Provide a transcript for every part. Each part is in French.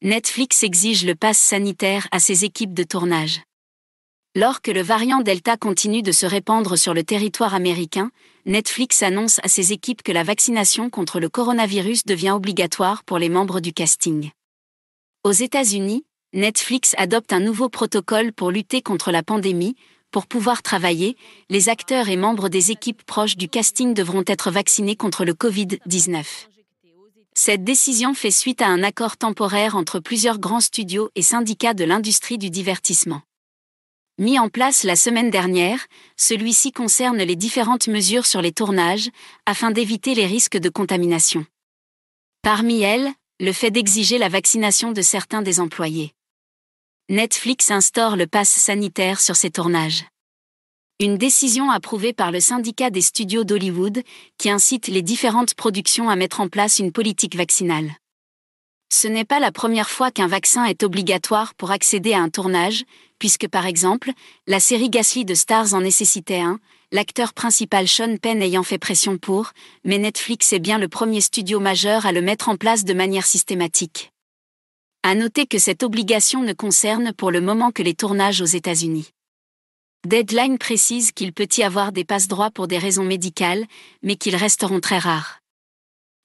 Netflix exige le pass sanitaire à ses équipes de tournage. Lorsque le variant Delta continue de se répandre sur le territoire américain, Netflix annonce à ses équipes que la vaccination contre le coronavirus devient obligatoire pour les membres du casting. Aux États-Unis, Netflix adopte un nouveau protocole pour lutter contre la pandémie. Pour pouvoir travailler, les acteurs et membres des équipes proches du casting devront être vaccinés contre le Covid-19. Cette décision fait suite à un accord temporaire entre plusieurs grands studios et syndicats de l'industrie du divertissement. Mis en place la semaine dernière, celui-ci concerne les différentes mesures sur les tournages, afin d'éviter les risques de contamination. Parmi elles, le fait d'exiger la vaccination de certains des employés. Netflix instaure le pass sanitaire sur ses tournages. Une décision approuvée par le syndicat des studios d'Hollywood qui incite les différentes productions à mettre en place une politique vaccinale. Ce n'est pas la première fois qu'un vaccin est obligatoire pour accéder à un tournage, puisque par exemple, la série Gasly de Stars en nécessitait un, l'acteur principal Sean Penn ayant fait pression pour, mais Netflix est bien le premier studio majeur à le mettre en place de manière systématique. À noter que cette obligation ne concerne pour le moment que les tournages aux États-Unis. Deadline précise qu'il peut y avoir des passe-droits pour des raisons médicales, mais qu'ils resteront très rares.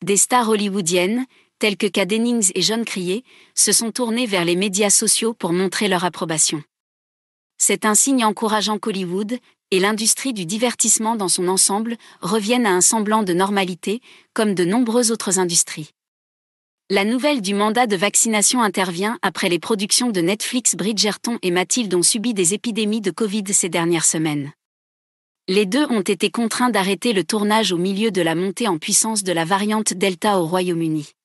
Des stars hollywoodiennes, telles que Kadennings et John Crier, se sont tournées vers les médias sociaux pour montrer leur approbation. C'est un signe encourageant qu'Hollywood et l'industrie du divertissement dans son ensemble reviennent à un semblant de normalité, comme de nombreuses autres industries. La nouvelle du mandat de vaccination intervient après les productions de Netflix Bridgerton et Mathilde ont subi des épidémies de Covid ces dernières semaines. Les deux ont été contraints d'arrêter le tournage au milieu de la montée en puissance de la variante Delta au Royaume-Uni.